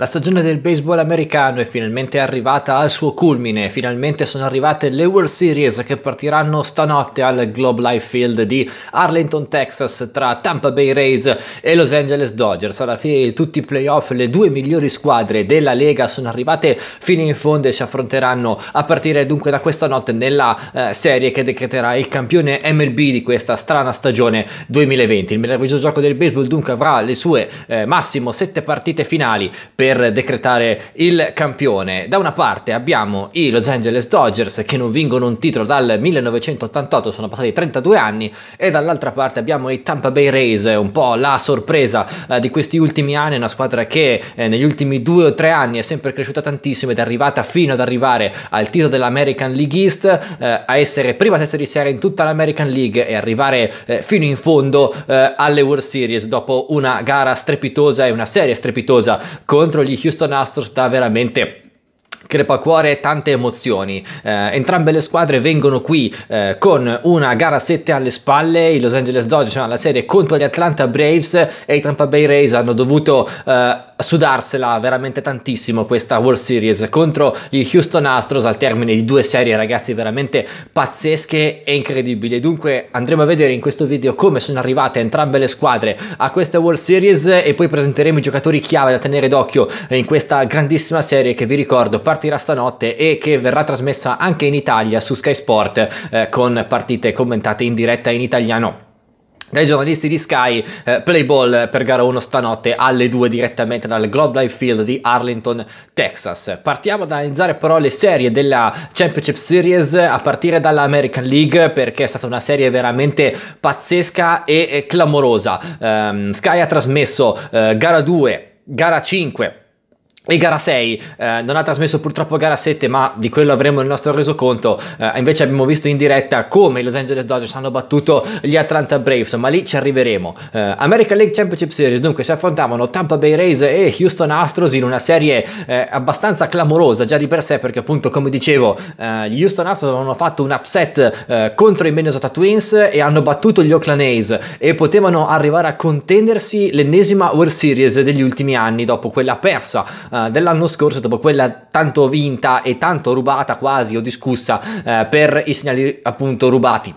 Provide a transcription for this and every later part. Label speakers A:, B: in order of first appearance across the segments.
A: La stagione del baseball americano è finalmente arrivata al suo culmine, finalmente sono arrivate le World Series che partiranno stanotte al Globe Life Field di Arlington, Texas tra Tampa Bay Rays e Los Angeles Dodgers. Alla fine di tutti i playoff le due migliori squadre della Lega sono arrivate fino in fondo e si affronteranno a partire dunque da questa notte nella eh, serie che decreterà il campione MLB di questa strana stagione 2020. Il meraviglioso gioco del baseball dunque avrà le sue eh, massimo sette partite finali per per decretare il campione. Da una parte abbiamo i Los Angeles Dodgers che non vincono un titolo dal 1988, sono passati 32 anni, e dall'altra parte abbiamo i Tampa Bay Rays, un po' la sorpresa eh, di questi ultimi anni, una squadra che eh, negli ultimi due o tre anni è sempre cresciuta tantissimo ed è arrivata fino ad arrivare al titolo dell'American League East, eh, a essere prima testa di serie in tutta l'American League e arrivare eh, fino in fondo eh, alle World Series dopo una gara strepitosa e una serie strepitosa contro contro gli Houston Astros da veramente crepacuore e tante emozioni. Eh, entrambe le squadre vengono qui eh, con una gara 7 alle spalle, i Los Angeles Dodgers hanno la serie contro gli Atlanta Braves e i Tampa Bay Rays hanno dovuto eh, sudarsela veramente tantissimo questa World Series contro gli Houston Astros al termine di due serie ragazzi veramente pazzesche e incredibili. Dunque andremo a vedere in questo video come sono arrivate entrambe le squadre a questa World Series e poi presenteremo i giocatori chiave da tenere d'occhio in questa grandissima serie che vi ricordo partirà stanotte e che verrà trasmessa anche in Italia su Sky Sport eh, con partite commentate in diretta in italiano dai giornalisti di Sky, eh, play per gara 1 stanotte alle 2 direttamente dal Globe Life Field di Arlington, Texas. Partiamo ad analizzare però le serie della Championship Series a partire dalla American League perché è stata una serie veramente pazzesca e, e clamorosa. Um, Sky ha trasmesso eh, gara 2, gara 5 e gara 6, eh, non ha trasmesso purtroppo gara 7, ma di quello avremo il nostro resoconto. Eh, invece abbiamo visto in diretta come i Los Angeles Dodgers hanno battuto gli Atlanta Braves, ma lì ci arriveremo. Eh, American League Championship Series, dunque, si affrontavano Tampa Bay Rays e Houston Astros in una serie eh, abbastanza clamorosa già di per sé, perché appunto, come dicevo, eh, gli Houston Astros avevano fatto un upset eh, contro i Minnesota Twins e hanno battuto gli Oakland A's e potevano arrivare a contendersi l'ennesima World Series degli ultimi anni dopo quella persa eh, dell'anno scorso, dopo quella tanto vinta e tanto rubata quasi o discussa uh, per i segnali appunto rubati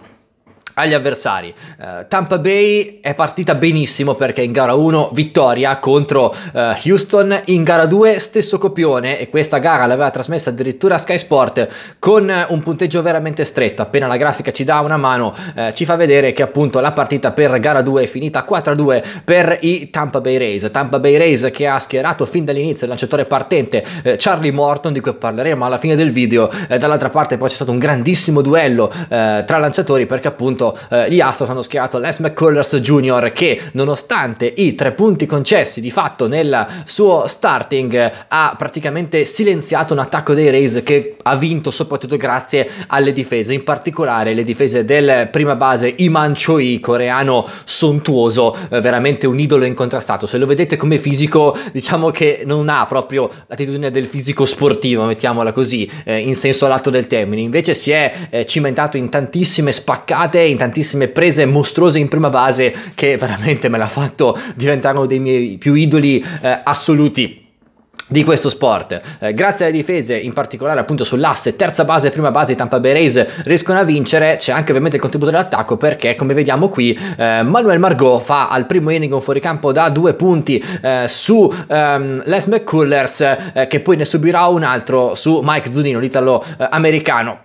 A: agli avversari. Uh, Tampa Bay è partita benissimo perché in gara 1 vittoria contro uh, Houston, in gara 2 stesso copione e questa gara l'aveva trasmessa addirittura Sky Sport con eh, un punteggio veramente stretto, appena la grafica ci dà una mano uh, ci fa vedere che appunto la partita per gara 2 è finita 4-2 per i Tampa Bay Rays. Tampa Bay Rays che ha schierato fin dall'inizio il lanciatore partente Charlie Morton di cui parleremo alla fine del video, dall'altra parte poi c'è stato un grandissimo duello tra lanciatori perché appunto eh, gli Astros hanno schierato Les McCullers Jr. che nonostante i tre punti concessi di fatto nel suo starting ha praticamente silenziato un attacco dei Rays che ha vinto soprattutto grazie alle difese, in particolare le difese del prima base Iman Choi, coreano sontuoso, eh, veramente un idolo incontrastato. Se lo vedete come fisico, diciamo che non ha proprio l'attitudine del fisico sportivo, mettiamola così, eh, in senso lato del termine. Invece si è eh, cimentato in tantissime spaccate in tantissime prese mostruose in prima base che veramente me l'ha fatto diventare uno dei miei più idoli eh, assoluti di questo sport. Eh, grazie alle difese, in particolare appunto sull'asse terza base e prima base, i Tampa Bay Rays riescono a vincere, c'è anche ovviamente il contributo dell'attacco perché come vediamo qui eh, Manuel Margot fa al primo inning un fuoricampo da due punti eh, su ehm, Les McCullers eh, che poi ne subirà un altro su Mike Zunino, l'italo eh, americano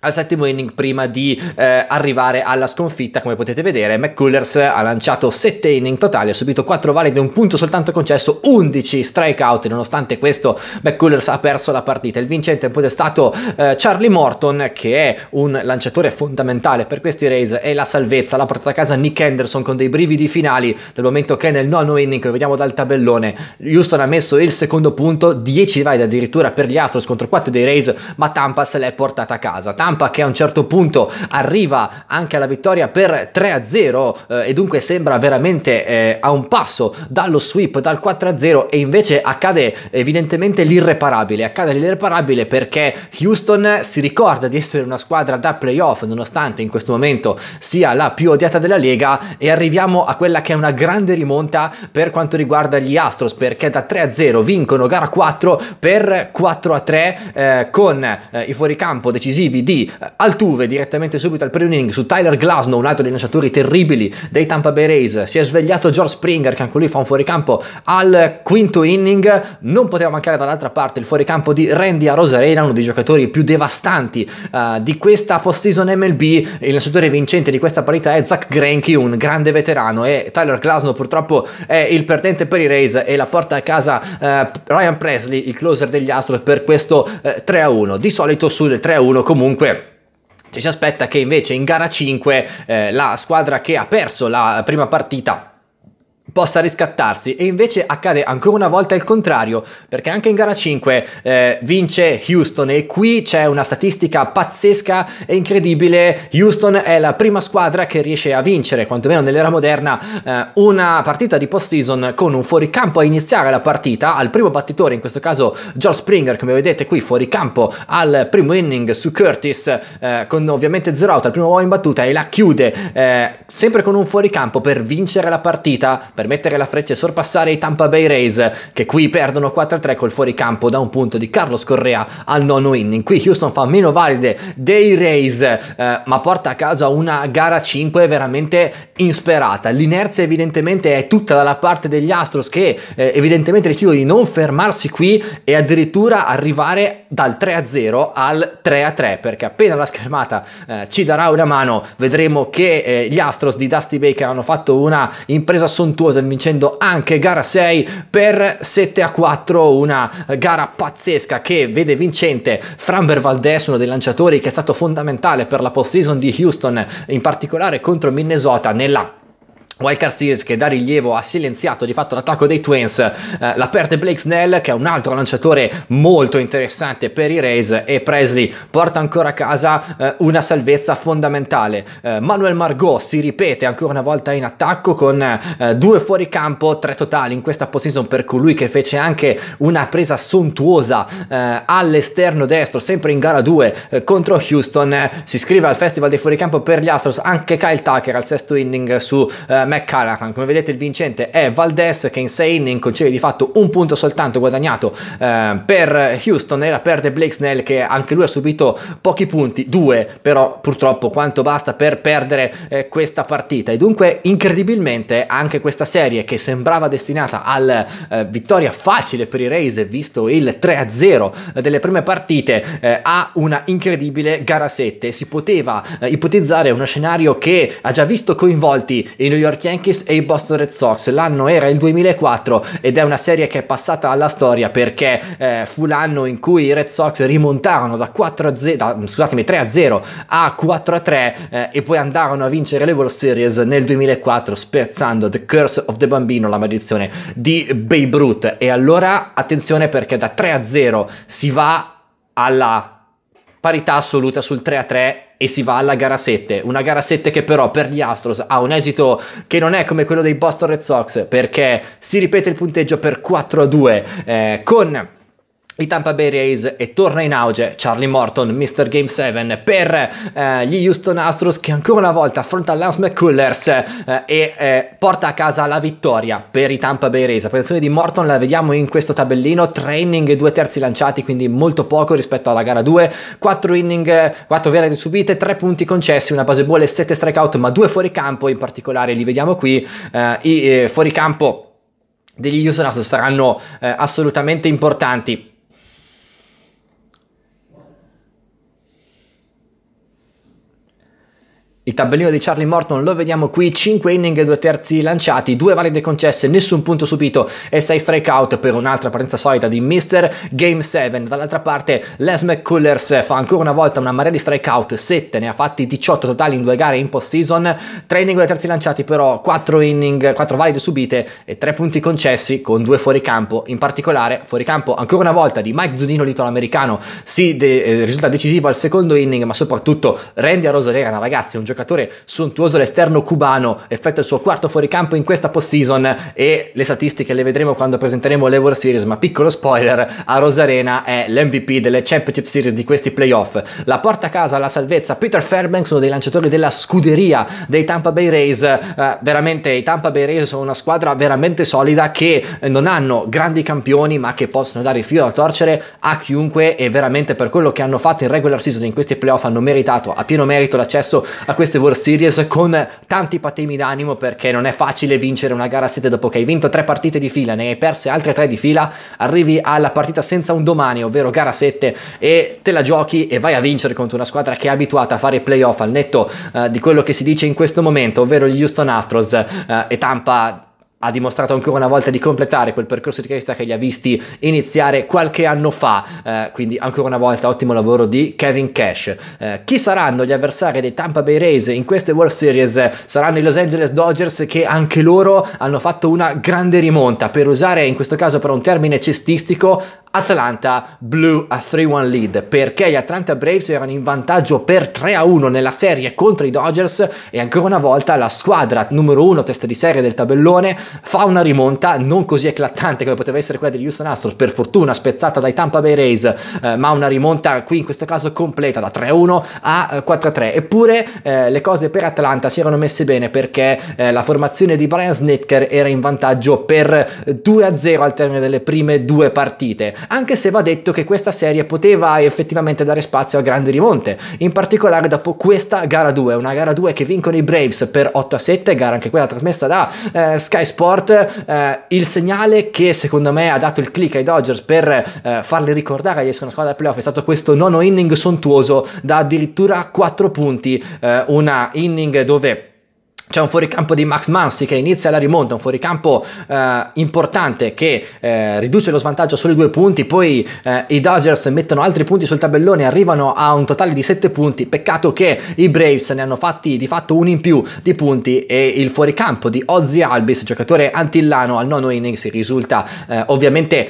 A: al settimo inning prima di eh, arrivare alla sconfitta come potete vedere McCullers ha lanciato 7 inning totali ha subito 4 valide un punto soltanto concesso 11 strikeout nonostante questo McCullers ha perso la partita il vincente è stato eh, Charlie Morton che è un lanciatore fondamentale per questi Rays e la salvezza l'ha portata a casa Nick Henderson con dei brividi finali dal momento che nel nono inning che vediamo dal tabellone Houston ha messo il secondo punto 10 valide addirittura per gli Astros contro 4 dei Rays ma Tampa l'è portata a casa Tampa Ciampa che a un certo punto arriva anche alla vittoria per 3-0 eh, e dunque sembra veramente eh, a un passo dallo sweep, dal 4-0 e invece accade evidentemente l'irreparabile, accade l'irreparabile perché Houston si ricorda di essere una squadra da playoff nonostante in questo momento sia la più odiata della Lega e arriviamo a quella che è una grande rimonta per quanto riguarda gli Astros perché da 3-0 vincono gara 4 per 4-3 eh, con eh, i fuoricampo decisivi di eh, altuve direttamente subito al pre inning su Tyler Glasnow, un altro dei lanciatori terribili dei Tampa Bay Rays, si è svegliato George Springer che anche lui fa un fuoricampo al quinto inning, non poteva mancare dall'altra parte il fuoricampo di Randy a Rosarena, uno dei giocatori più devastanti uh, di questa postseason MLB, il lanciatore vincente di questa partita è Zach Greinke, un grande veterano e Tyler Glasnow purtroppo è il perdente per i Rays e la porta a casa uh, Ryan Presley, il closer degli Astros per questo uh, 3-1. Di solito sul 3-1 comunque ci si aspetta che invece in gara 5 eh, la squadra che ha perso la prima partita possa riscattarsi e invece accade ancora una volta il contrario perché anche in gara 5 eh, vince Houston e qui c'è una statistica pazzesca e incredibile Houston è la prima squadra che riesce a vincere quantomeno nell'era moderna eh, una partita di post season con un fuoricampo a iniziare la partita al primo battitore in questo caso Joel Springer come vedete qui fuoricampo al primo inning su Curtis eh, con ovviamente 0 out al primo uomo in battuta e la chiude eh, sempre con un fuoricampo per vincere la partita per mettere la freccia e sorpassare i Tampa Bay Rays che qui perdono 4-3 col fuoricampo da un punto di Carlos Correa al nono inning. Qui Houston fa meno valide dei Rays eh, ma porta a casa una gara 5 veramente insperata. L'inerzia evidentemente è tutta dalla parte degli Astros che eh, evidentemente decidono di non fermarsi qui e addirittura arrivare dal 3-0 al 3-3 perché appena la schermata eh, ci darà una mano vedremo che eh, gli Astros di Dusty Baker hanno fatto una impresa sontuosa mostruosa vincendo anche gara 6 per 7 a 4, una gara pazzesca che vede vincente Framber Valdez, uno dei lanciatori che è stato fondamentale per la postseason di Houston, in particolare contro Minnesota nella Wildcard Series che da rilievo ha silenziato di fatto l'attacco dei Twins, eh, la perde Blake Snell che è un altro lanciatore molto interessante per i Rays e Presley porta ancora a casa eh, una salvezza fondamentale. Eh, Manuel Margot si ripete ancora una volta in attacco con eh, due fuori campo, tre totali in questa position per colui che fece anche una presa sontuosa eh, all'esterno destro, sempre in gara 2 eh, contro Houston. si iscrive al Festival dei Fuoricampo per gli Astros anche Kyle Tucker al sesto inning su eh, McCallaghan. Come vedete il vincente è Valdez che in 6 inning concede di fatto un punto soltanto guadagnato eh, per Houston e la perde Blake Snell che anche lui ha subito pochi punti, due però purtroppo quanto basta per perdere eh, questa partita. E dunque incredibilmente anche questa serie che sembrava destinata alla eh, vittoria facile per i Rays visto il 3-0 eh, delle prime partite eh, ha una incredibile gara 7. Si poteva eh, ipotizzare uno scenario che ha già visto coinvolti i New York York Yankees e i Boston Red Sox. L'anno era il 2004 ed è una serie che è passata alla storia perché eh, fu l'anno in cui i Red Sox rimontarono da 4 a 0, da, scusatemi, 3 a 0 a 4 a 3 eh, e poi andarono a vincere le World Series nel 2004 spezzando The Curse of the Bambino, la maledizione di Babe Ruth. E allora attenzione perché da 3 a 0 si va alla parità assoluta sul 3 a 3 e si va alla gara 7. Una gara 7 che però per gli Astros ha un esito che non è come quello dei Boston Red Sox perché si ripete il punteggio per 4 a 2 eh, con i Tampa Bay Rays e torna in auge Charlie Morton, Mr. Game 7 per eh, gli Houston Astros che ancora una volta affronta Lance McCullers eh, e eh, porta a casa la vittoria per i Tampa Bay Rays. La posizione di Morton la vediamo in questo tabellino, 3 inning e 2 terzi lanciati, quindi molto poco rispetto alla gara 2, 4 inning, 4 vere subite, 3 punti concessi, una base e 7 strikeout, ma 2 fuori campo in particolare, li vediamo qui, eh, i eh, fuori campo degli Houston Astros saranno eh, assolutamente importanti Il tabellino di Charlie Morton lo vediamo qui, 5 inning e 2 terzi lanciati, 2 valide concesse, nessun punto subito e 6 strikeout per un'altra partenza solita di Mr. Game 7. Dall'altra parte Les McCullers fa ancora una volta una marea di strikeout, 7, ne ha fatti 18 totali in due gare in post-season, 3 inning e 2 terzi lanciati però, 4 inning, 4 valide subite e 3 punti concessi con 2 fuoricampo, in particolare fuoricampo ancora una volta di Mike Zunino americano, si de- eh, risulta decisivo al secondo inning ma soprattutto rende a Rosalega ragazzi un giocatore giocatore sontuoso l'esterno cubano, effetto il suo quarto fuoricampo in questa post-season e le statistiche le vedremo quando presenteremo le World Series, ma piccolo spoiler, a Rosarena è l'MVP delle Championship Series di questi playoff. La porta a casa la salvezza Peter Fairbanks, uno dei lanciatori della scuderia dei Tampa Bay Rays, eh, veramente i Tampa Bay Rays sono una squadra veramente solida che eh, non hanno grandi campioni ma che possono dare il filo da torcere a chiunque e veramente per quello che hanno fatto in regular season in questi playoff hanno meritato a pieno merito l'accesso a questa queste World Series con tanti patemi d'animo perché non è facile vincere una gara 7 dopo che hai vinto tre partite di fila, ne hai perse altre tre di fila, arrivi alla partita senza un domani, ovvero gara 7 e te la giochi e vai a vincere contro una squadra che è abituata a fare i playoff al netto eh, di quello che si dice in questo momento, ovvero gli Houston Astros eh, e Tampa ha dimostrato ancora una volta di completare quel percorso di crescita che gli ha visti iniziare qualche anno fa, eh, quindi ancora una volta ottimo lavoro di Kevin Cash. Eh, chi saranno gli avversari dei Tampa Bay Rays in queste World Series? Saranno i Los Angeles Dodgers che anche loro hanno fatto una grande rimonta, per usare in questo caso per un termine cestistico Atlanta blew a 3-1 lead perché gli Atlanta Braves erano in vantaggio per 3-1 nella serie contro i Dodgers e ancora una volta la squadra numero 1 testa di serie del tabellone fa una rimonta non così eclatante come poteva essere quella degli Houston Astros per fortuna spezzata dai Tampa Bay Rays eh, ma una rimonta qui in questo caso completa da 3-1 a 4-3 eh, eppure eh, le cose per Atlanta si erano messe bene perché eh, la formazione di Brian Snitker era in vantaggio per 2-0 eh, al termine delle prime due partite anche se va detto che questa serie poteva effettivamente dare spazio a grandi rimonte, in particolare dopo questa gara 2, una gara 2 che vincono i Braves per 8 a 7, gara anche quella trasmessa da eh, Sky Sport, eh, il segnale che secondo me ha dato il click ai Dodgers per eh, farli ricordare di essere una squadra playoff è stato questo nono inning sontuoso da addirittura 4 punti, eh, una inning dove c'è un fuoricampo di Max Mansi che inizia la rimonta, un fuoricampo eh, importante che eh, riduce lo svantaggio a soli due punti, poi eh, i Dodgers mettono altri punti sul tabellone, arrivano a un totale di sette punti, peccato che i Braves ne hanno fatti di fatto uno in più di punti e il fuoricampo di Ozzy Albis, giocatore antillano al nono inning, si risulta eh, ovviamente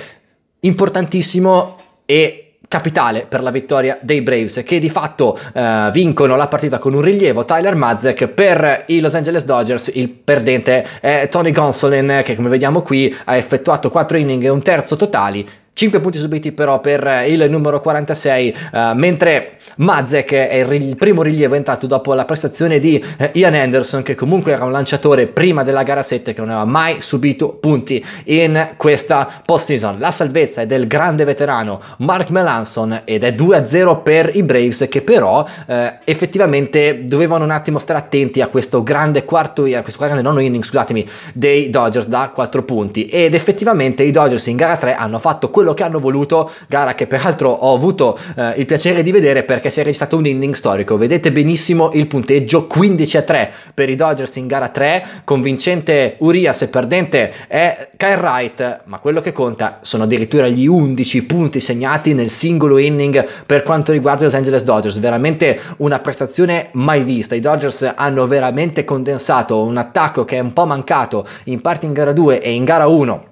A: importantissimo e capitale per la vittoria dei Braves che di fatto eh, vincono la partita con un rilievo Tyler Mazek per i Los Angeles Dodgers il perdente è Tony Gonsolin che come vediamo qui ha effettuato 4 inning e un terzo totali 5 punti subiti però per eh, il numero 46, uh, eh, mentre Mazek è il primo rilievo entrato dopo la prestazione di eh, Ian Anderson, che comunque era un lanciatore prima della gara 7 che non aveva mai subito punti in questa post-season. La salvezza è del grande veterano Mark Melanson ed è 2-0 per i Braves che però eh, effettivamente dovevano un attimo stare attenti a questo grande quarto, a questo grande nono inning, scusatemi, dei Dodgers da 4 punti ed effettivamente i Dodgers in gara 3 hanno fatto quello quello che hanno voluto, gara che peraltro ho avuto eh, il piacere di vedere perché si è registrato un inning storico. Vedete benissimo il punteggio 15 a 3 per i Dodgers in gara 3, convincente Urias e perdente è Kyle Wright, ma quello che conta sono addirittura gli 11 punti segnati nel singolo inning per quanto riguarda i Los Angeles Dodgers, veramente una prestazione mai vista. I Dodgers hanno veramente condensato un attacco che è un po' mancato in parte in gara 2 e in gara 1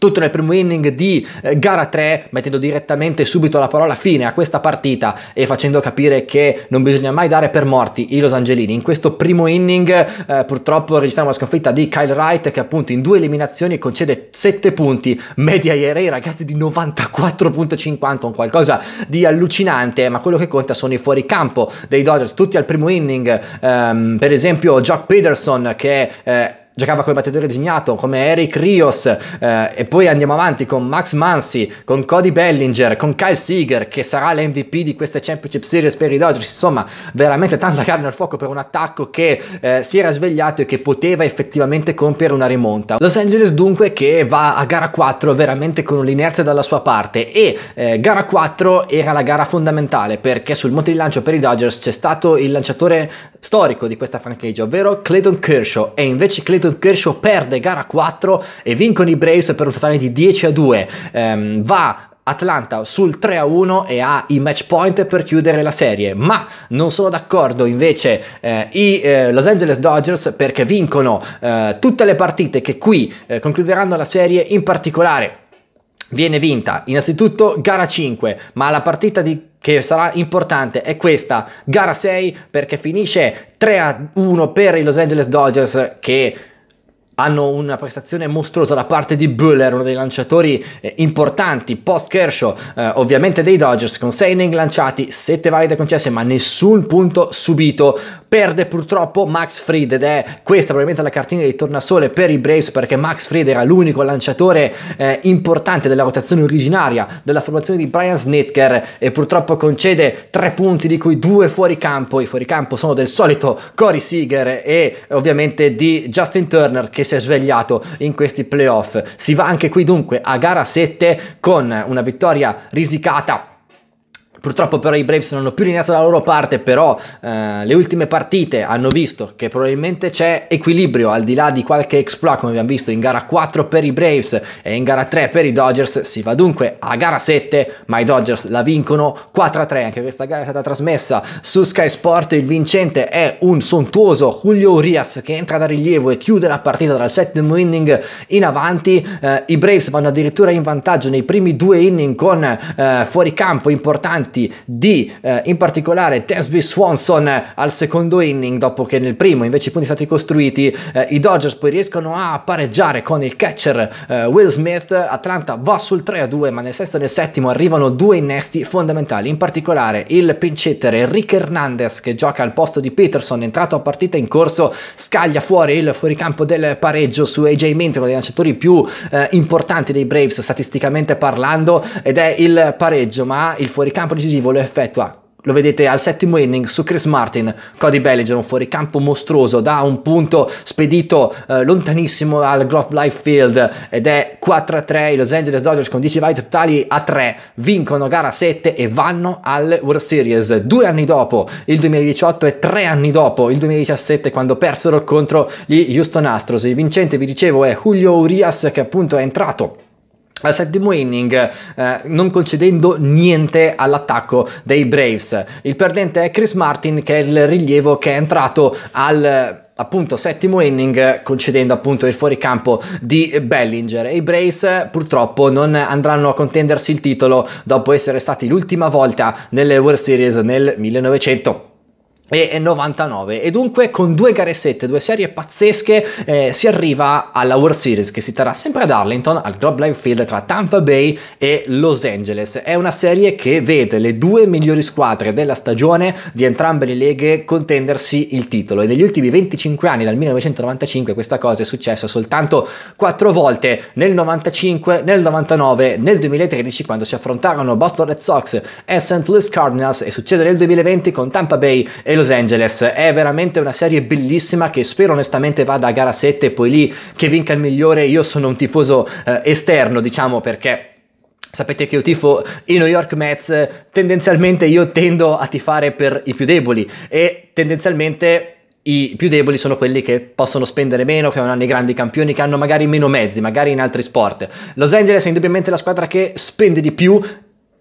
A: tutto nel primo inning di eh, gara 3, mettendo direttamente subito la parola fine a questa partita e facendo capire che non bisogna mai dare per morti i Los Angelini. In questo primo inning eh, purtroppo registriamo la sconfitta di Kyle Wright che appunto in due eliminazioni concede 7 punti, media ieri, ragazzi di 94.50, un qualcosa di allucinante, ma quello che conta sono i fuoricampo dei Dodgers, tutti al primo inning, ehm, per esempio Jock Peterson che eh, giocava con il battitore designato, come Eric Rios, eh, e poi andiamo avanti con Max Mansi, con Cody Bellinger, con Kyle Seager, che sarà l'MVP di questa Championship Series per i Dodgers, insomma, veramente tanta carne al fuoco per un attacco che eh, si era svegliato e che poteva effettivamente compiere una rimonta. Los Angeles dunque che va a gara 4 veramente con l'inerzia dalla sua parte e eh, gara 4 era la gara fondamentale perché sul monte di lancio per i Dodgers c'è stato il lanciatore storico di questa franchigia, ovvero Clayton Kershaw e invece Clayton Clayton Kershaw perde gara 4 e vincono i Braves per un totale di 10 a 2. Um, ehm, va Atlanta sul 3-1 a e ha i match point per chiudere la serie, ma non sono d'accordo invece eh, i eh, Los Angeles Dodgers perché vincono eh, tutte le partite che qui eh, concluderanno la serie, in particolare viene vinta innanzitutto gara 5, ma la partita di che sarà importante è questa gara 6 perché finisce 3 a 1 per i Los Angeles Dodgers che hanno una prestazione mostruosa da parte di Buller, uno dei lanciatori eh, importanti post Kershaw, eh, ovviamente dei Dodgers, con 6 inning lanciati, 7 valide concesse, ma nessun punto subito. Perde purtroppo Max Fried ed è questa probabilmente la cartina di tornasole per i Braves perché Max Fried era l'unico lanciatore eh, importante della rotazione originaria della formazione di Brian Snitker e purtroppo concede 3 punti di cui 2 fuori campo. I fuori campo sono del solito Corey Seager e ovviamente di Justin Turner che si è svegliato in questi playoff. Si va anche qui dunque a gara 7 con una vittoria risicata Purtroppo però i Braves non hanno più lineato la loro parte, però eh, le ultime partite hanno visto che probabilmente c'è equilibrio, al di là di qualche exploit come abbiamo visto in gara 4 per i Braves e in gara 3 per i Dodgers, si va dunque a gara 7, ma i Dodgers la vincono 4-3, anche questa gara è stata trasmessa su Sky Sport, il vincente è un sontuoso Julio Urias che entra da rilievo e chiude la partita dal settimo inning in avanti, eh, i Braves vanno addirittura in vantaggio nei primi due inning con eh, fuoricampo importanti importanti di eh, in particolare Tesby Swanson eh, al secondo inning dopo che nel primo invece i punti sono stati costruiti eh, i Dodgers poi riescono a pareggiare con il catcher eh, Will Smith Atlanta va sul 3-2 ma nel sesto e nel settimo arrivano due innesti fondamentali in particolare il pinch hitter Enrique Hernandez che gioca al posto di Peterson entrato a partita in corso scaglia fuori il fuoricampo del pareggio su AJ Mint uno dei lanciatori più eh, importanti dei Braves statisticamente parlando ed è il pareggio ma il fuoricampo di decisivo lo effettua lo vedete al settimo inning su Chris Martin, Cody Bellinger, un fuoricampo mostruoso da un punto spedito eh, lontanissimo dal Grove Life Field ed è 4-3, i Los Angeles Dodgers con 10 vai totali a 3 vincono gara 7 e vanno alle World Series due anni dopo il 2018 e tre anni dopo il 2017 quando persero contro gli Houston Astros, il vincente vi dicevo è Julio Urias che appunto è entrato al settimo inning eh, non concedendo niente all'attacco dei Braves. Il perdente è Chris Martin che è il rilievo che è entrato al appunto settimo inning concedendo appunto il fuoricampo di Bellinger e i Braves purtroppo non andranno a contendersi il titolo dopo essere stati l'ultima volta nelle World Series nel 1900 e 99 e dunque con due gare sette, due serie pazzesche eh, si arriva alla World Series che si terrà sempre ad Arlington al Globe Life Field tra Tampa Bay e Los Angeles è una serie che vede le due migliori squadre della stagione di entrambe le leghe contendersi il titolo e negli ultimi 25 anni dal 1995 questa cosa è successa soltanto quattro volte nel 95 nel 99 nel 2013 quando si affrontarono Boston Red Sox e St. Louis Cardinals e succede nel 2020 con Tampa Bay e Los Angeles. È veramente una serie bellissima che spero onestamente vada a gara 7 e poi lì che vinca il migliore. Io sono un tifoso eh, esterno, diciamo, perché Sapete che io tifo i New York Mets, tendenzialmente io tendo a tifare per i più deboli e tendenzialmente i più deboli sono quelli che possono spendere meno, che non hanno i grandi campioni, che hanno magari meno mezzi, magari in altri sport. Los Angeles è indubbiamente la squadra che spende di più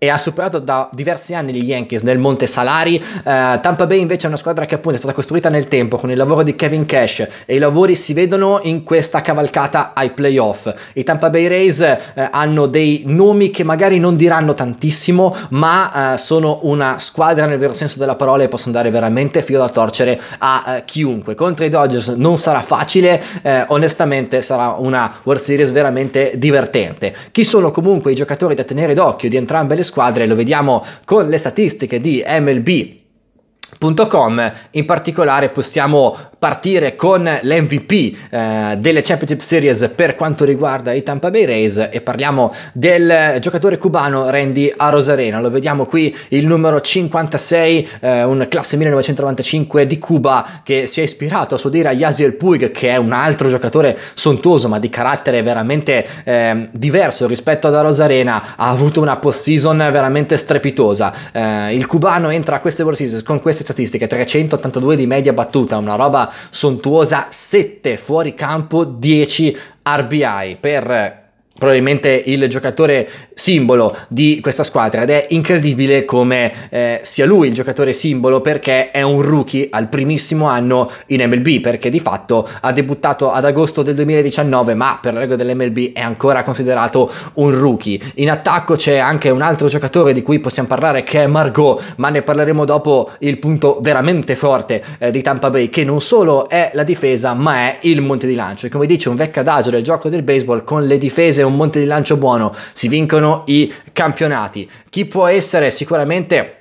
A: e ha superato da diversi anni gli Yankees nel monte salari. Uh, Tampa Bay invece è una squadra che appunto è stata costruita nel tempo con il lavoro di Kevin Cash e i lavori si vedono in questa cavalcata ai playoff. I Tampa Bay Rays uh, hanno dei nomi che magari non diranno tantissimo, ma uh, sono una squadra nel vero senso della parola e possono dare veramente filo da torcere a chiunque. Contro i Dodgers non sarà facile, onestamente sarà una World Series veramente divertente. Chi sono comunque i giocatori da tenere d'occhio di entrambe le squadre? squadre, lo vediamo con le statistiche di MLB.com in particolare possiamo partire con l'MVP eh, delle Championship Series per quanto riguarda i Tampa Bay Rays e parliamo del giocatore cubano Randy Arosarena. Lo vediamo qui, il numero 56, eh, un classe 1995 di Cuba che si è ispirato a suo dire a Yasiel Puig, che è un altro giocatore sontuoso ma di carattere veramente eh, diverso rispetto ad Arosarena. Ha avuto una post-season veramente strepitosa. Eh, il cubano entra a queste World Series con queste statistiche, 382 di media battuta, una roba sontuosa 7 fuori campo 10 RBI per probabilmente il giocatore simbolo di questa squadra ed è incredibile come eh, sia lui il giocatore simbolo perché è un rookie al primissimo anno in MLB perché di fatto ha debuttato ad agosto del 2019 ma per la regola dell'MLB è ancora considerato un rookie in attacco c'è anche un altro giocatore di cui possiamo parlare che è Margot ma ne parleremo dopo il punto veramente forte eh, di Tampa Bay che non solo è la difesa ma è il monte di lancio e come dice un vecchio adagio del gioco del baseball con le difese un monte di lancio buono, si vincono i campionati. Chi può essere sicuramente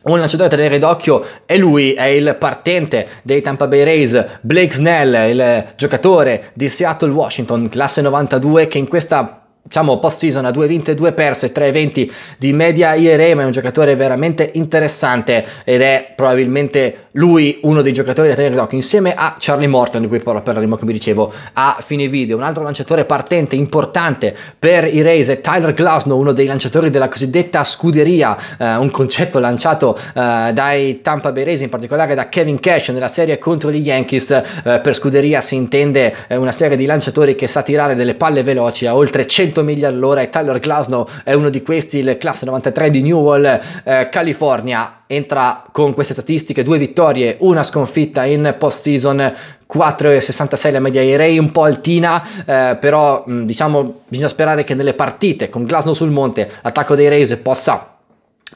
A: un lanciatore da tenere d'occhio è lui, è il partente dei Tampa Bay Rays, Blake Snell, il giocatore di Seattle Washington, classe 92, che in questa diciamo post season a 2 vinte, 2 perse, 3 eventi di media IRE, ma è un giocatore veramente interessante ed è probabilmente lui uno dei giocatori da tenere d'occhio insieme a Charlie Morton di cui parleremo come dicevo a fine video. Un altro lanciatore partente importante per i Rays è Tyler Glasnow, uno dei lanciatori della cosiddetta scuderia, eh, un concetto lanciato eh, dai Tampa Bay Rays in particolare da Kevin Cash nella serie contro gli Yankees. Eh, per scuderia si intende eh, una serie di lanciatori che sa tirare delle palle veloci a oltre 100 100 miglia all'ora e Tyler Glasnow è uno di questi, il classe 93 di Newell, eh, California, entra con queste statistiche, due vittorie, una sconfitta in post-season, 4,66 la media aerei, un po' altina, eh, però mh, diciamo bisogna sperare che nelle partite con Glasnow sul monte l'attacco dei Rays possa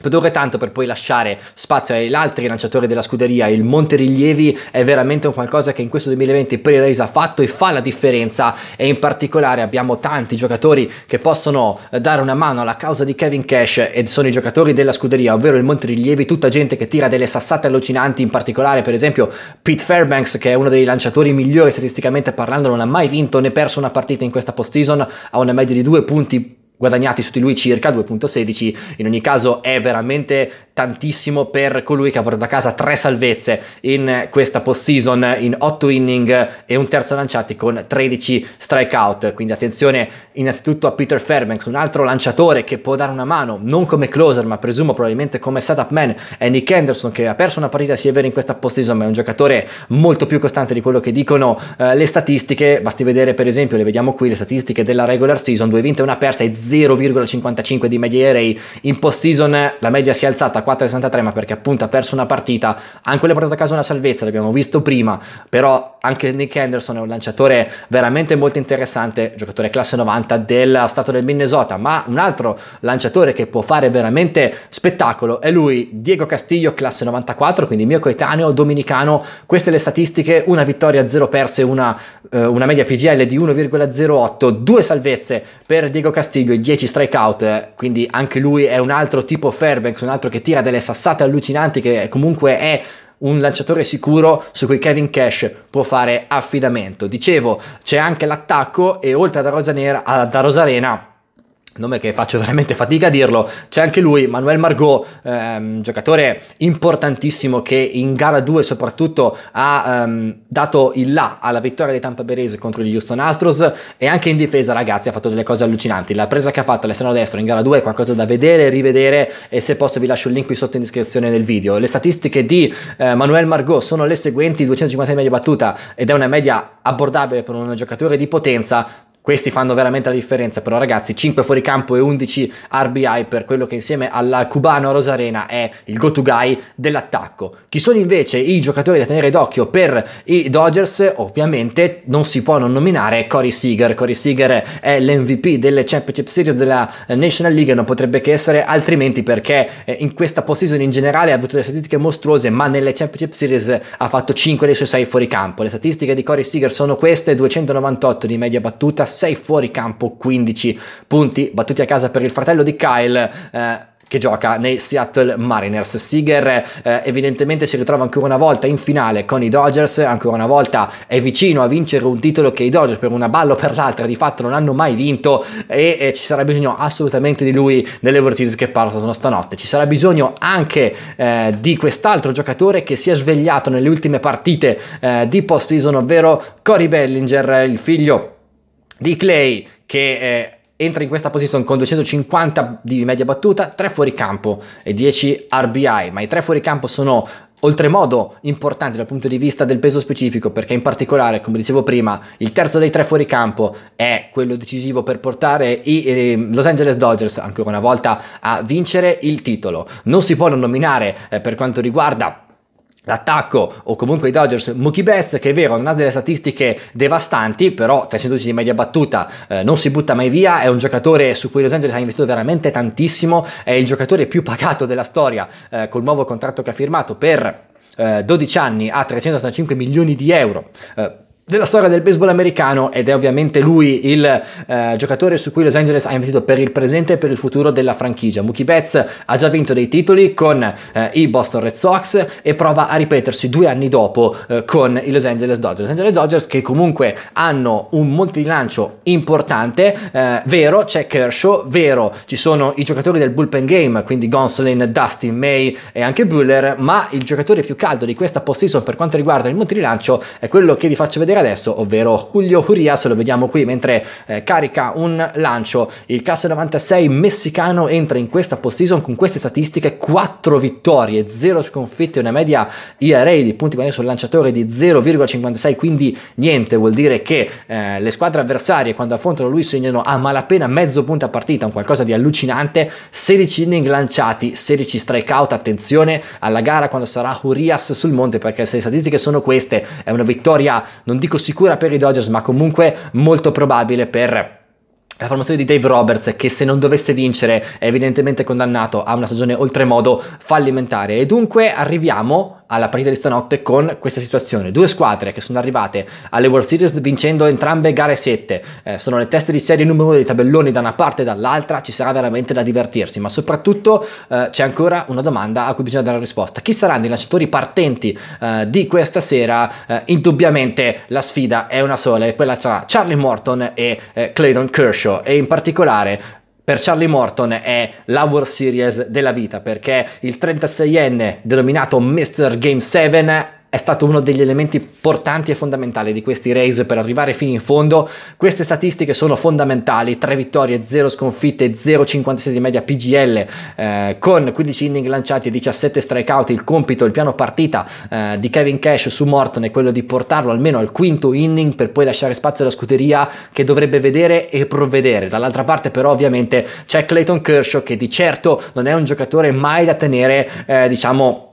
A: Produrre tanto per poi lasciare spazio agli altri lanciatori della scuderia, il Monte Rilievi è veramente un qualcosa che in questo 2020 per il Race ha fatto e fa la differenza e in particolare abbiamo tanti giocatori che possono eh, dare una mano alla causa di Kevin Cash ed sono i giocatori della scuderia, ovvero il Monte Rilievi, tutta gente che tira delle sassate allucinanti, in particolare per esempio Pete Fairbanks che è uno dei lanciatori migliori statisticamente parlando, non ha mai vinto né perso una partita in questa postseason, ha una media di due punti guadagnati su di lui circa 2.16 in ogni caso è veramente tantissimo per colui che ha portato a casa tre salvezze in questa postseason in 8 inning e un terzo lanciati con 13 strikeout quindi attenzione innanzitutto a Peter Fairbanks un altro lanciatore che può dare una mano non come closer ma presumo probabilmente come setup man è Nick Henderson che ha perso una partita sia è vero in questa postseason ma è un giocatore molto più costante di quello che dicono eh, le statistiche basti vedere per esempio le vediamo qui le statistiche della regular season 2 vinte e una persa e 0,55 di media array. In post season la media si è alzata a 4,63, ma perché appunto ha perso una partita. Anche lui ha portato a casa una salvezza, l'abbiamo visto prima. Però anche Nick Henderson è un lanciatore veramente molto interessante, giocatore classe 90 del stato del Minnesota. Ma un altro lanciatore che può fare veramente spettacolo è lui, Diego Castiglio, classe 94, quindi mio coetaneo dominicano. Queste le statistiche, una vittoria, zero perse, una, eh, una media PGL di 1,08, due salvezze per Diego Castiglio esempio 10 strikeout, quindi anche lui è un altro tipo Fairbanks, un altro che tira delle sassate allucinanti che comunque è un lanciatore sicuro su cui Kevin Cash può fare affidamento. Dicevo, c'è anche l'attacco e oltre Rosa Nera, da Rosa Arena nome che faccio veramente fatica a dirlo, c'è anche lui, Manuel Margot, ehm, giocatore importantissimo che in gara 2 soprattutto ha ehm, dato il là alla vittoria dei Tampa Bay contro gli Houston Astros e anche in difesa ragazzi ha fatto delle cose allucinanti, la presa che ha fatto all'esterno destro in gara 2 è qualcosa da vedere, e rivedere e se posso vi lascio il link qui sotto in descrizione del video. Le statistiche di eh, Manuel Margot sono le seguenti, 250 media battuta ed è una media abbordabile per un giocatore di potenza, questi fanno veramente la differenza, però ragazzi 5 fuori campo e 11 RBI per quello che insieme al cubano Rosarena è il go-to guy dell'attacco. Chi sono invece i giocatori da tenere d'occhio per i Dodgers? Ovviamente non si può non nominare Cory Seager, Cory Seager è l'MVP delle Championship Series della eh, National League, non potrebbe che essere altrimenti perché eh, in questa postseason in generale ha avuto delle statistiche mostruose, ma nelle Championship Series ha fatto 5 dei suoi 6 fuori campo. Le statistiche di Cory Seager sono queste, 298 di media battuta, 6 fuori campo, 15 punti battuti a casa per il fratello di Kyle. Eh, che gioca nei Seattle Mariners. Seager eh, evidentemente si ritrova ancora una volta in finale con i Dodgers, ancora una volta è vicino a vincere un titolo che i Dodgers per una balla o per l'altra di fatto non hanno mai vinto e, e ci sarà bisogno assolutamente di lui nelle World Series che partono stanotte. Ci sarà bisogno anche eh, di quest'altro giocatore che si è svegliato nelle ultime partite eh, di post-season, ovvero Cory Bellinger, il figlio di Clay che eh, entra in questa posizione con 250 di media battuta, 3 fuori campo e 10 RBI, ma i 3 fuori campo sono oltremodo importanti dal punto di vista del peso specifico perché in particolare come dicevo prima il terzo dei 3 fuori campo è quello decisivo per portare i eh, Los Angeles Dodgers ancora una volta a vincere il titolo non si può non nominare eh, per quanto riguarda l'attacco o comunque i Dodgers Mookie Betts che è vero non ha delle statistiche devastanti però 312 di media battuta eh, non si butta mai via è un giocatore su cui Los Angeles ha investito veramente tantissimo è il giocatore più pagato della storia eh, col nuovo contratto che ha firmato per eh, 12 anni a 385 milioni di euro eh, della storia del baseball americano ed è ovviamente lui il eh, giocatore su cui Los Angeles ha investito per il presente e per il futuro della franchigia. Mookie Betts ha già vinto dei titoli con eh, i Boston Red Sox e prova a ripetersi due anni dopo eh, con i Los Angeles Dodgers. Los Angeles Dodgers che comunque hanno un monte di lancio importante, eh, vero c'è Kershaw, vero ci sono i giocatori del bullpen game, quindi Gonsolin, Dustin, May e anche Buller, ma il giocatore più caldo di questa postseason per quanto riguarda il monte di lancio è quello che vi faccio vedere vedere adesso, ovvero Julio Urias, lo vediamo qui mentre eh, carica un lancio, il classe 96 messicano entra in questa postseason con queste statistiche, 4 vittorie, 0 sconfitte, una media IRA di punti guadagnati sul lanciatore di 0,56, quindi niente, vuol dire che eh, le squadre avversarie quando affrontano lui segnano a malapena mezzo punto a partita, un qualcosa di allucinante, 16 inning lanciati, 16 strikeout, attenzione alla gara quando sarà Urias sul monte perché se le statistiche sono queste è una vittoria non dico sicura per i Dodgers, ma comunque molto probabile per la formazione di Dave Roberts che se non dovesse vincere è evidentemente condannato a una stagione oltremodo fallimentare e dunque arriviamo alla partita di stanotte con questa situazione. Due squadre che sono arrivate alle World Series vincendo entrambe gare 7, eh, sono le teste di serie numero 1 dei tabelloni da una parte e dall'altra, ci sarà veramente da divertirsi, ma soprattutto eh, c'è ancora una domanda a cui bisogna dare risposta. Chi saranno i lanciatori partenti eh, di questa sera? Eh, indubbiamente la sfida è una sola e quella tra Charlie Morton e eh, Clayton Kershaw e in particolare per Charlie Morton è la World Series della vita perché il 36enne denominato Mr. Game 7 è stato uno degli elementi portanti e fondamentali di questi race per arrivare fino in fondo. Queste statistiche sono fondamentali, 3 vittorie, 0 sconfitte, 0,56 di media PGL, eh, con 15 inning lanciati e 17 strikeout, il compito, il piano partita eh, di Kevin Cash su Morton è quello di portarlo almeno al quinto inning per poi lasciare spazio alla scuderia che dovrebbe vedere e provvedere. Dall'altra parte però ovviamente c'è Clayton Kershaw che di certo non è un giocatore mai da tenere, eh, diciamo,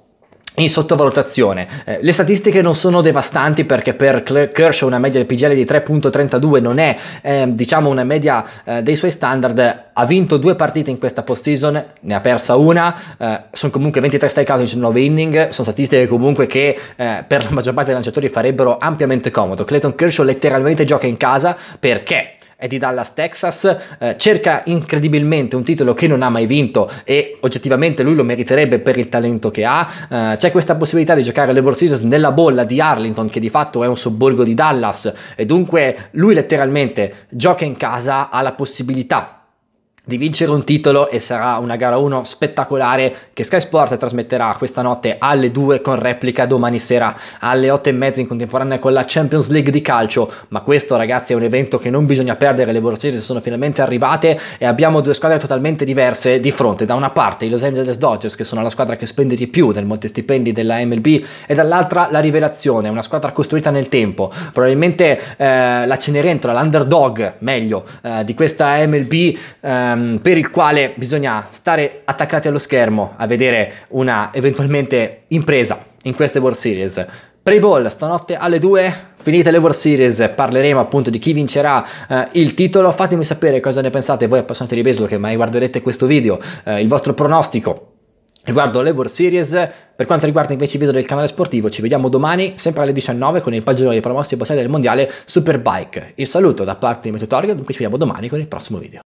A: in sottovalutazione. Eh, le statistiche non sono devastanti perché per Kershaw una media del PGL di 3.32 non è eh, diciamo una media eh, dei suoi standard, ha vinto due partite in questa postseason, ne ha persa una, eh, sono comunque 23 strikeout in 19 inning, sono statistiche comunque che eh, per la maggior parte dei lanciatori farebbero ampiamente comodo. Clayton Kershaw letteralmente gioca in casa perché è di Dallas, Texas, eh, cerca incredibilmente un titolo che non ha mai vinto e oggettivamente lui lo meriterebbe per il talento che ha. Eh, c'è questa possibilità di giocare alle World Series nella bolla di Arlington, che di fatto è un sobborgo di Dallas, e dunque lui letteralmente gioca in casa, ha la possibilità di vincere un titolo e sarà una gara 1 spettacolare che Sky Sport trasmetterà questa notte alle 2 con replica domani sera alle 8 e mezza in contemporanea con la Champions League di calcio ma questo ragazzi è un evento che non bisogna perdere le borsiere Series sono finalmente arrivate e abbiamo due squadre totalmente diverse di fronte da una parte i Los Angeles Dodgers che sono la squadra che spende di più del monte stipendi della MLB e dall'altra la rivelazione una squadra costruita nel tempo probabilmente eh, la Cenerentola l'underdog meglio eh, di questa MLB ehm, ehm, per il quale bisogna stare attaccati allo schermo a vedere una eventualmente impresa in queste World Series. Pre-ball stanotte alle 2, finite le World Series, parleremo appunto di chi vincerà eh, il titolo. Fatemi sapere cosa ne pensate voi appassionati di baseball che mai guarderete questo video, eh, il vostro pronostico riguardo alle World Series. Per quanto riguarda invece i video del canale sportivo, ci vediamo domani, sempre alle 19, con il pagino dei promossi e passati del mondiale Superbike. Il saluto da parte di Metutorial, dunque ci vediamo domani con il prossimo video.